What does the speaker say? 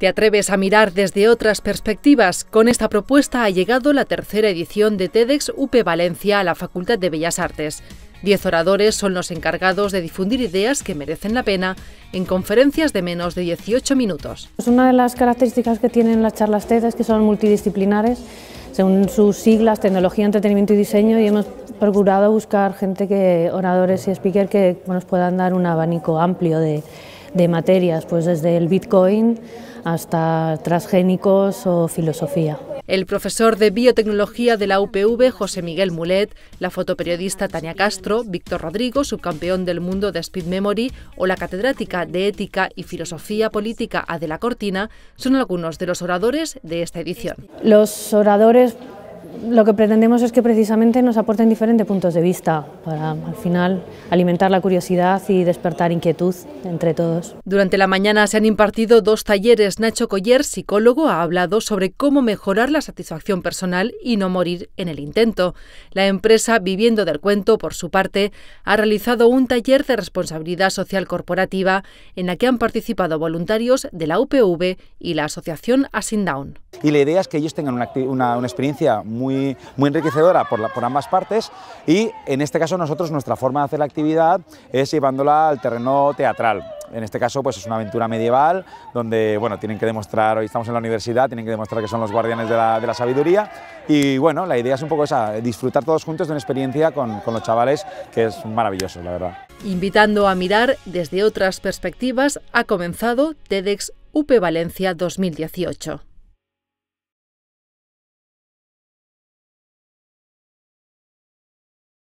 Te atreves a mirar desde otras perspectivas. Con esta propuesta ha llegado la tercera edición de TEDx UP Valencia a la Facultad de Bellas Artes. Diez oradores son los encargados de difundir ideas que merecen la pena en conferencias de menos de 18 minutos. Es una de las características que tienen las charlas TED es que son multidisciplinares, según sus siglas, tecnología, entretenimiento y diseño, y hemos procurado buscar gente que, oradores y speakers que nos puedan dar un abanico amplio de de materias, pues desde el Bitcoin hasta transgénicos o filosofía. El profesor de biotecnología de la UPV, José Miguel Mulet, la fotoperiodista Tania Castro, Víctor Rodrigo, subcampeón del mundo de Speed Memory, o la catedrática de Ética y Filosofía Política Adela Cortina, son algunos de los oradores de esta edición. Los oradores lo que pretendemos es que precisamente nos aporten diferentes puntos de vista para al final alimentar la curiosidad y despertar inquietud entre todos. Durante la mañana se han impartido dos talleres. Nacho Coller, psicólogo, ha hablado sobre cómo mejorar la satisfacción personal y no morir en el intento. La empresa Viviendo del Cuento, por su parte, ha realizado un taller de responsabilidad social corporativa en la que han participado voluntarios de la UPV y la asociación Asindown y la idea es que ellos tengan una, experiencia muy, enriquecedora por, ambas partes y en este caso nosotros nuestra forma de hacer la actividad es llevándola al terreno teatral. En este caso, pues es una aventura medieval donde, bueno, tienen que demostrar, hoy estamos en la universidad, tienen que demostrar que son los guardianes de la, sabiduría y, bueno, la idea es un poco esa, disfrutar todos juntos de una experiencia con, con los chavales que es maravilloso, la verdad. Invitando a mirar desde otras perspectivas, ha comenzado TEDx UP Valencia 2018.